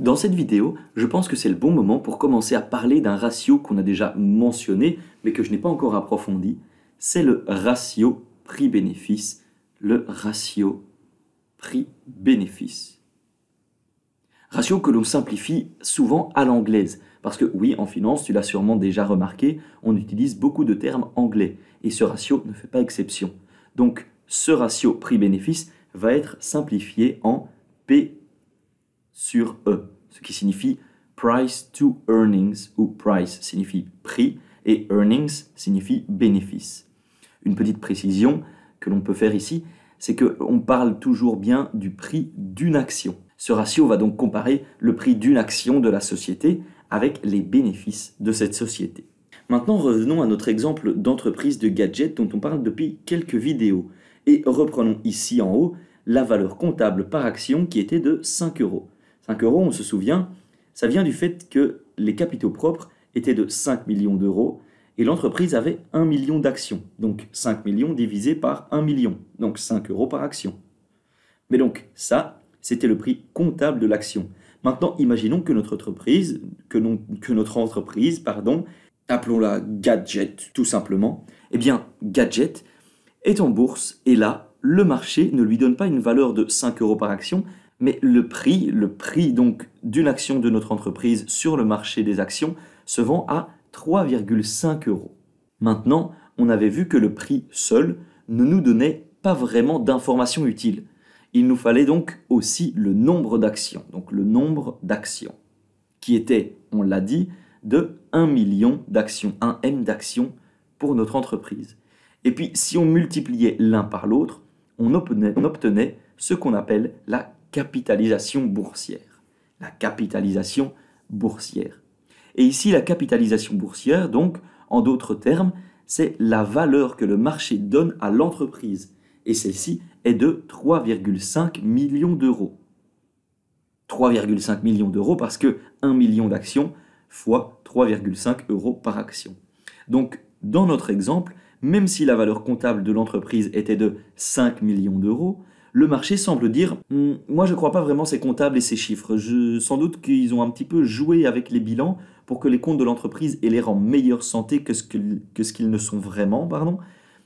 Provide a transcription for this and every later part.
Dans cette vidéo, je pense que c'est le bon moment pour commencer à parler d'un ratio qu'on a déjà mentionné, mais que je n'ai pas encore approfondi. C'est le ratio prix-bénéfice, le ratio prix-bénéfice. Ratio que l'on simplifie souvent à l'anglaise, parce que oui, en finance, tu l'as sûrement déjà remarqué, on utilise beaucoup de termes anglais, et ce ratio ne fait pas exception. Donc, ce ratio prix-bénéfice va être simplifié en P sur E, ce qui signifie price to earnings, ou « price signifie prix et earnings signifie bénéfice. Une petite précision que l'on peut faire ici, c'est qu'on parle toujours bien du prix d'une action. Ce ratio va donc comparer le prix d'une action de la société avec les bénéfices de cette société. Maintenant, revenons à notre exemple d'entreprise de gadgets dont on parle depuis quelques vidéos. Et reprenons ici en haut la valeur comptable par action qui était de 5 euros. 5 euros, on se souvient, ça vient du fait que les capitaux propres étaient de 5 millions d'euros et l'entreprise avait 1 million d'actions. Donc 5 millions divisé par 1 million, donc 5 euros par action. Mais donc ça, c'était le prix comptable de l'action. Maintenant, imaginons que notre entreprise, que, que notre entreprise, pardon, appelons-la Gadget tout simplement, eh bien Gadget est en bourse et là, le marché ne lui donne pas une valeur de 5 euros par action, mais le prix, le prix donc d'une action de notre entreprise sur le marché des actions se vend à 3,5 euros. Maintenant, on avait vu que le prix seul ne nous donnait pas vraiment d'informations utiles. Il nous fallait donc aussi le nombre d'actions, donc le nombre d'actions, qui était, on l'a dit, de 1 million d'actions, 1 M d'actions pour notre entreprise. Et puis, si on multipliait l'un par l'autre, on on obtenait ce qu'on appelle la capitalisation boursière. La capitalisation boursière. Et ici, la capitalisation boursière, donc, en d'autres termes, c'est la valeur que le marché donne à l'entreprise. Et celle-ci est de 3,5 millions d'euros. 3,5 millions d'euros parce que 1 million d'actions fois 3,5 euros par action. Donc, dans notre exemple, même si la valeur comptable de l'entreprise était de 5 millions d'euros, le marché semble dire hmm, Moi, je ne crois pas vraiment ces comptables et ces chiffres. Je, sans doute qu'ils ont un petit peu joué avec les bilans pour que les comptes de l'entreprise aient l'air en meilleure santé que ce qu'ils que ce qu'ils ne sont vraiment. Pardon.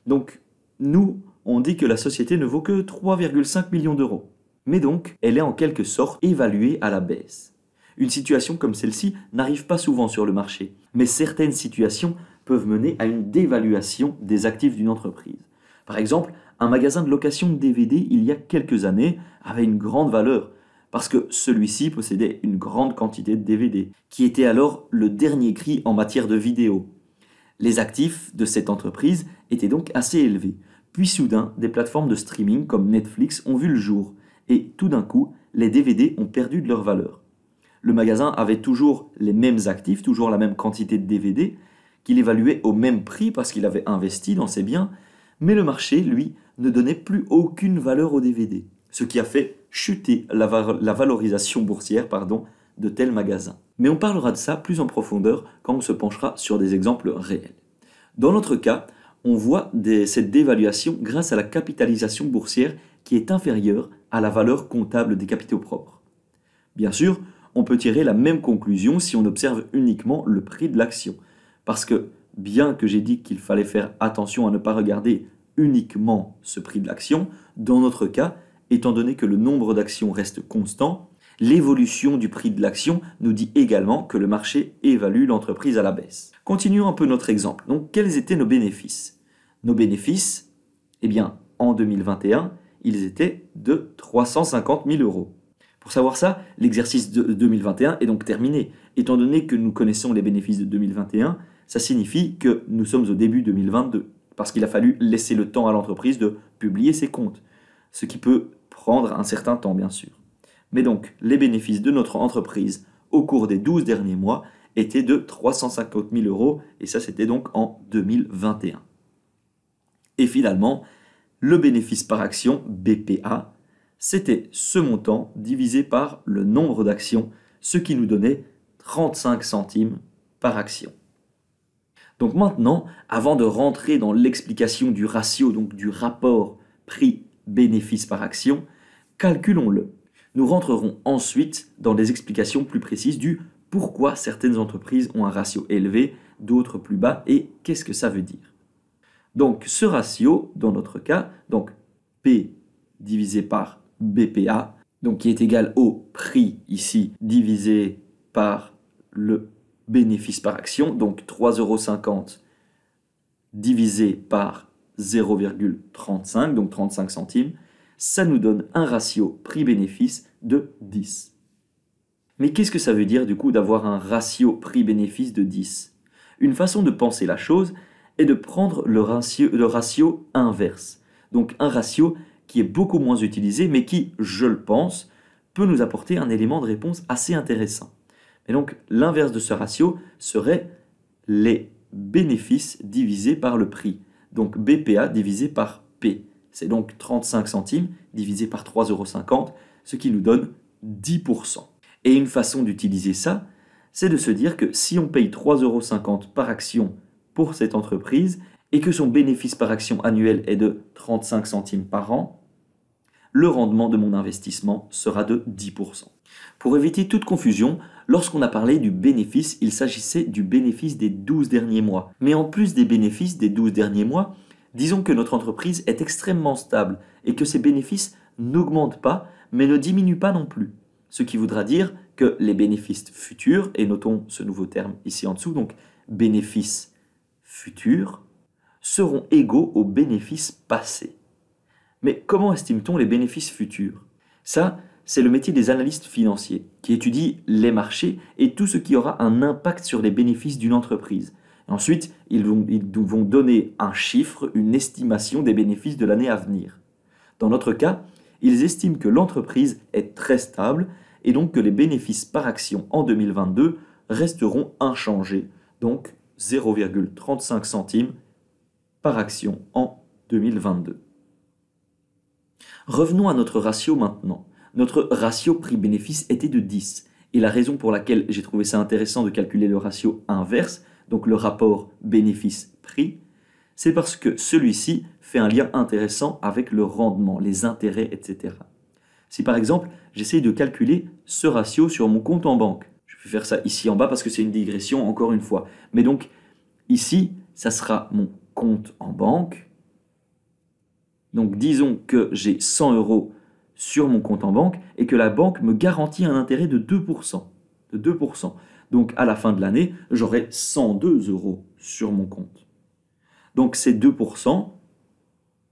Donc, nous, on dit que la société ne vaut que 3,5 millions d'euros. Mais donc, elle est en quelque sorte évaluée à la baisse. Une situation comme celle-ci n'arrive pas souvent sur le marché, mais certaines situations peuvent mener à une dévaluation des actifs d'une entreprise. Par exemple, un magasin de location de DVD il y a quelques années avait une grande valeur, parce que celui-ci possédait une grande quantité de DVD, qui était alors le dernier cri en matière de vidéo. Les actifs de cette entreprise étaient donc assez élevés, puis soudain, des plateformes de streaming comme Netflix ont vu le jour, et tout d'un coup, les DVD ont perdu de leur valeur. Le magasin avait toujours les mêmes actifs, toujours la même quantité de DVD, qu'il évaluait au même prix parce qu'il avait investi dans ses biens, mais le marché, lui, ne donnait plus aucune valeur au DVD, ce qui a fait chuter la, valorisation boursière pardon, de tels magasins. Mais on parlera de ça plus en profondeur quand on se penchera sur des exemples réels. Dans notre cas, on voit cette dévaluation grâce à la capitalisation boursière qui est inférieure à la valeur comptable des capitaux propres. Bien sûr, on peut tirer la même conclusion si on observe uniquement le prix de l'action, parce que bien que j'ai dit qu'il fallait faire attention à ne pas regarder uniquement ce prix de l'action, dans notre cas, étant donné que le nombre d'actions reste constant, l'évolution du prix de l'action nous dit également que le marché évalue l'entreprise à la baisse. Continuons un peu notre exemple. Donc quels étaient nos bénéfices Nos bénéfices, eh bien en 2021, ils étaient de 350 000 euros. Pour savoir ça, l'exercice de 2021 est donc terminé. Étant donné que nous connaissons les bénéfices de 2021, ça signifie que nous sommes au début 2022, parce qu'il a fallu laisser le temps à l'entreprise de publier ses comptes, ce qui peut prendre un certain temps bien sûr. Mais donc, les bénéfices de notre entreprise au cours des 12 derniers mois étaient de 350 000 euros, et ça c'était donc en 2021. Et finalement, le bénéfice par action, BPA, c'était ce montant divisé par le nombre d'actions, ce qui nous donnait 35 centimes par action. Donc maintenant, avant de rentrer dans l'explication du ratio, donc du rapport prix-bénéfice par action, calculons-le. Nous rentrerons ensuite dans des explications plus précises du pourquoi certaines entreprises ont un ratio élevé, d'autres plus bas et qu'est-ce que ça veut dire. Donc ce ratio, dans notre cas, donc P divisé par BPA, donc qui est égal au prix ici divisé par le bénéfice par action, donc euros divisé par 0,35, donc 35 centimes, ça nous donne un ratio prix-bénéfice de 10. Mais qu'est-ce que ça veut dire du coup d'avoir un ratio prix-bénéfice de 10 Une façon de penser la chose est de prendre le ratio inverse, donc un ratio qui est beaucoup moins utilisé mais qui, je le pense, peut nous apporter un élément de réponse assez intéressant. Et donc l'inverse de ce ratio serait les bénéfices divisés par le prix. Donc BPA divisé par P. C'est donc 35 centimes divisé par 3,50 euros, ce qui nous donne 10%. Et une façon d'utiliser ça, c'est de se dire que si on paye 3,50 euros par action pour cette entreprise et que son bénéfice par action annuel est de 35 centimes par an, le rendement de mon investissement sera de 10%. Pour éviter toute confusion, Lorsqu'on a parlé du bénéfice, il s'agissait du bénéfice des 12 derniers mois. Mais en plus des bénéfices des 12 derniers mois, disons que notre entreprise est extrêmement stable et que ses bénéfices n'augmentent pas, mais ne diminuent pas non plus. Ce qui voudra dire que les bénéfices futurs, et notons ce nouveau terme ici en dessous, donc bénéfices futurs, seront égaux aux bénéfices passés. Mais comment estime-t-on les bénéfices futurs Ça, c'est le métier des analystes financiers, qui étudient les marchés et tout ce qui aura un impact sur les bénéfices d'une entreprise. ensuite, ils vont, ils vont donner un chiffre, une estimation des bénéfices de l'année à venir. Dans notre cas, ils estiment que l'entreprise est très stable et donc que les bénéfices par action en 2022 resteront inchangés, donc 0,35 centimes par action en 2022. Revenons à notre ratio maintenant notre ratio prix-bénéfice était de 10. Et la raison pour laquelle j'ai trouvé ça intéressant de calculer le ratio inverse, donc le rapport bénéfice-prix, c'est parce que celui-ci fait un lien intéressant avec le rendement, les intérêts, etc. Si par exemple, j'essaye de calculer ce ratio sur mon compte en banque, je vais faire ça ici en bas parce que c'est une digression encore une fois. Mais donc, ici, ça sera mon compte en banque. Donc disons que j'ai 100 euros sur mon compte en banque et que la banque me garantit un intérêt de 2%. De 2%. Donc à la fin de l'année, j'aurai 102 euros sur mon compte. Donc ces 2%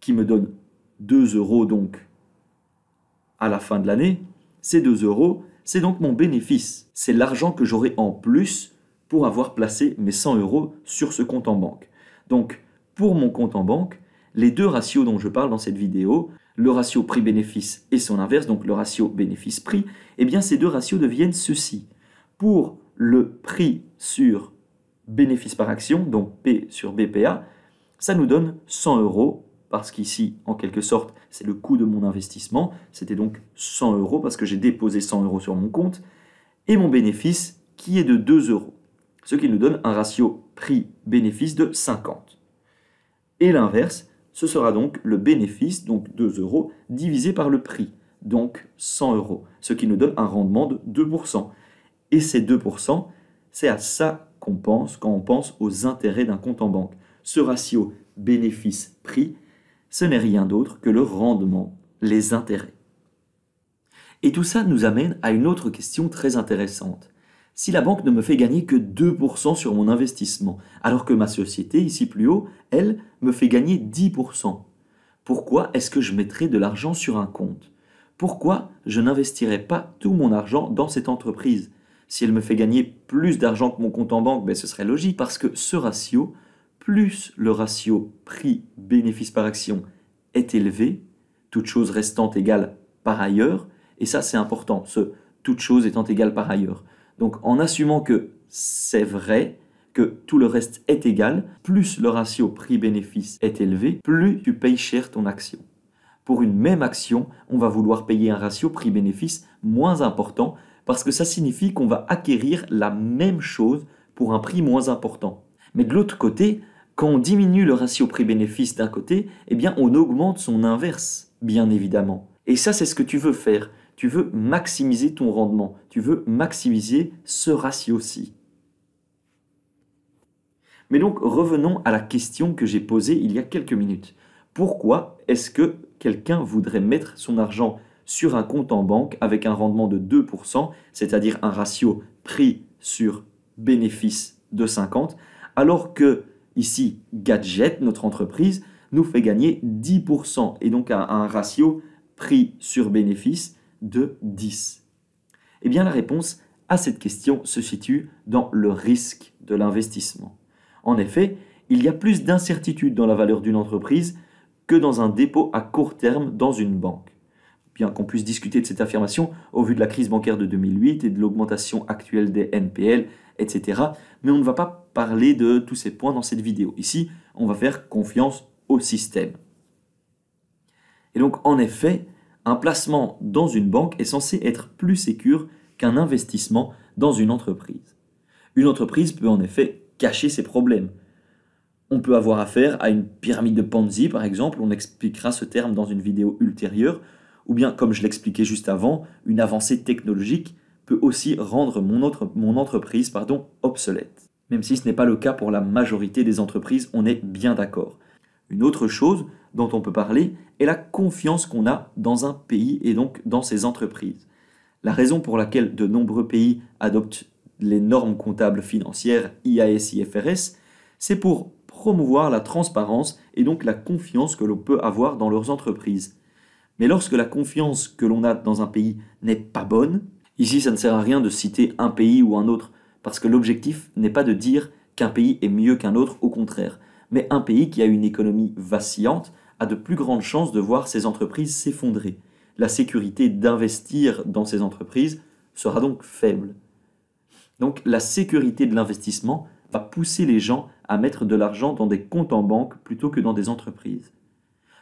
qui me donnent 2 euros donc à la fin de l'année, ces 2 euros, c'est donc mon bénéfice. C'est l'argent que j'aurai en plus pour avoir placé mes 100 euros sur ce compte en banque. Donc pour mon compte en banque, les deux ratios dont je parle dans cette vidéo, le ratio prix-bénéfice et son inverse, donc le ratio bénéfice-prix, eh bien ces deux ratios deviennent ceci. Pour le prix sur bénéfice par action, donc P sur BPA, ça nous donne 100 euros, parce qu'ici, en quelque sorte, c'est le coût de mon investissement. C'était donc 100 euros, parce que j'ai déposé 100 euros sur mon compte, et mon bénéfice qui est de 2 euros, ce qui nous donne un ratio prix-bénéfice de 50. Et l'inverse, ce sera donc le bénéfice, donc 2 euros, divisé par le prix, donc 100 euros, ce qui nous donne un rendement de 2%. Et ces 2%, c'est à ça qu'on pense quand on pense aux intérêts d'un compte en banque. Ce ratio bénéfice-prix, ce n'est rien d'autre que le rendement, les intérêts. Et tout ça nous amène à une autre question très intéressante si la banque ne me fait gagner que 2% sur mon investissement, alors que ma société, ici plus haut, elle, me fait gagner 10% Pourquoi est-ce que je mettrais de l'argent sur un compte Pourquoi je n'investirais pas tout mon argent dans cette entreprise Si elle me fait gagner plus d'argent que mon compte en banque, ben ce serait logique, parce que ce ratio, plus le ratio prix-bénéfice par action est élevé, toute chose restant égale par ailleurs, et ça c'est important, ce toute chose étant égale par ailleurs. Donc en assumant que c'est vrai, que tout le reste est égal, plus le ratio prix-bénéfice est élevé, plus tu payes cher ton action. Pour une même action, on va vouloir payer un ratio prix-bénéfice moins important parce que ça signifie qu'on va acquérir la même chose pour un prix moins important. Mais de l'autre côté, quand on diminue le ratio prix-bénéfice d'un côté, eh bien on augmente son inverse, bien évidemment. Et ça, c'est ce que tu veux faire tu veux maximiser ton rendement, tu veux maximiser ce ratio-ci. Mais donc revenons à la question que j'ai posée il y a quelques minutes. Pourquoi est-ce que quelqu'un voudrait mettre son argent sur un compte en banque avec un rendement de 2%, c'est-à-dire un ratio prix sur bénéfice de 50, alors que ici Gadget, notre entreprise, nous fait gagner 10% et donc un ratio prix sur bénéfice de 10 Eh bien la réponse à cette question se situe dans le risque de l'investissement. En effet, il y a plus d'incertitude dans la valeur d'une entreprise que dans un dépôt à court terme dans une banque. Bien qu'on puisse discuter de cette affirmation au vu de la crise bancaire de 2008 et de l'augmentation actuelle des NPL, etc. Mais on ne va pas parler de tous ces points dans cette vidéo. Ici, on va faire confiance au système. Et donc, en effet, un placement dans une banque est censé être plus sécure qu'un investissement dans une entreprise. Une entreprise peut en effet cacher ses problèmes. On peut avoir affaire à une pyramide de Ponzi par exemple, on expliquera ce terme dans une vidéo ultérieure, ou bien comme je l'expliquais juste avant, une avancée technologique peut aussi rendre mon, entreprise pardon, obsolète. Même si ce n'est pas le cas pour la majorité des entreprises, on est bien d'accord. Une autre chose dont on peut parler, et la confiance qu'on a dans un pays et donc dans ses entreprises. La raison pour laquelle de nombreux pays adoptent les normes comptables financières IAS IFRS, c'est pour promouvoir la transparence et donc la confiance que l'on peut avoir dans leurs entreprises. Mais lorsque la confiance que l'on a dans un pays n'est pas bonne, ici ça ne sert à rien de citer un pays ou un autre, parce que l'objectif n'est pas de dire qu'un pays est mieux qu'un autre, au contraire, mais un pays qui a une économie vacillante, a de plus grandes chances de voir ces entreprises s'effondrer. La sécurité d'investir dans ces entreprises sera donc faible. Donc la sécurité de l'investissement va pousser les gens à mettre de l'argent dans des comptes en banque plutôt que dans des entreprises.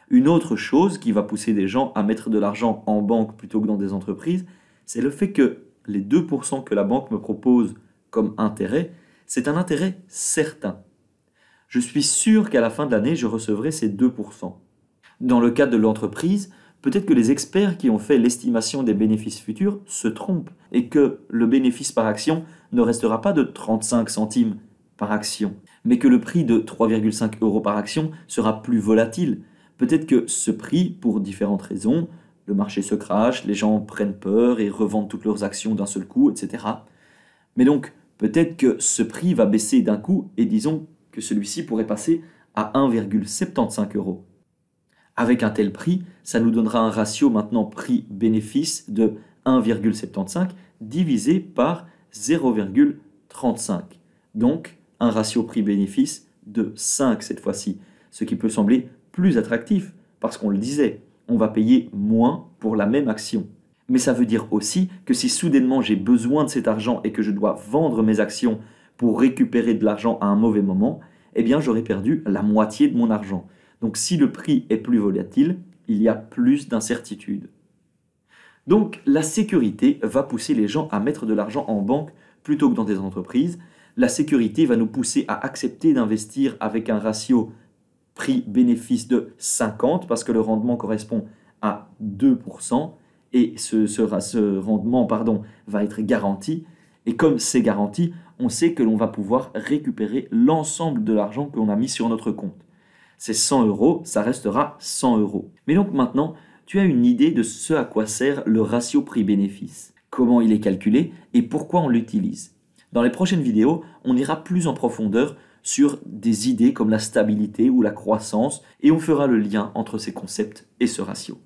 Une autre chose qui va pousser des gens à mettre de l'argent en banque plutôt que dans des entreprises, c'est le fait que les 2% que la banque me propose comme intérêt, c'est un intérêt certain. Je suis sûr qu'à la fin de l'année, je recevrai ces 2%. Dans le cadre de l'entreprise, peut-être que les experts qui ont fait l'estimation des bénéfices futurs se trompent et que le bénéfice par action ne restera pas de 35 centimes par action, mais que le prix de 3,5 euros par action sera plus volatile. Peut-être que ce prix, pour différentes raisons, le marché se crache, les gens prennent peur et revendent toutes leurs actions d'un seul coup, etc. Mais donc, peut-être que ce prix va baisser d'un coup et disons que celui-ci pourrait passer à 1,75 euros avec un tel prix, ça nous donnera un ratio maintenant prix-bénéfice de 1,75 divisé par 0,35. Donc un ratio prix-bénéfice de 5 cette fois-ci, ce qui peut sembler plus attractif parce qu'on le disait, on va payer moins pour la même action. Mais ça veut dire aussi que si soudainement j'ai besoin de cet argent et que je dois vendre mes actions pour récupérer de l'argent à un mauvais moment, eh bien j'aurais perdu la moitié de mon argent. Donc si le prix est plus volatile, il y a plus d'incertitudes. Donc la sécurité va pousser les gens à mettre de l'argent en banque plutôt que dans des entreprises. La sécurité va nous pousser à accepter d'investir avec un ratio prix-bénéfice de 50 parce que le rendement correspond à 2% et ce, ce, rendement pardon, va être garanti. Et comme c'est garanti, on sait que l'on va pouvoir récupérer l'ensemble de l'argent que l'on a mis sur notre compte c'est 100 euros, ça restera 100 euros. Mais donc maintenant, tu as une idée de ce à quoi sert le ratio prix-bénéfice, comment il est calculé et pourquoi on l'utilise. Dans les prochaines vidéos, on ira plus en profondeur sur des idées comme la stabilité ou la croissance et on fera le lien entre ces concepts et ce ratio.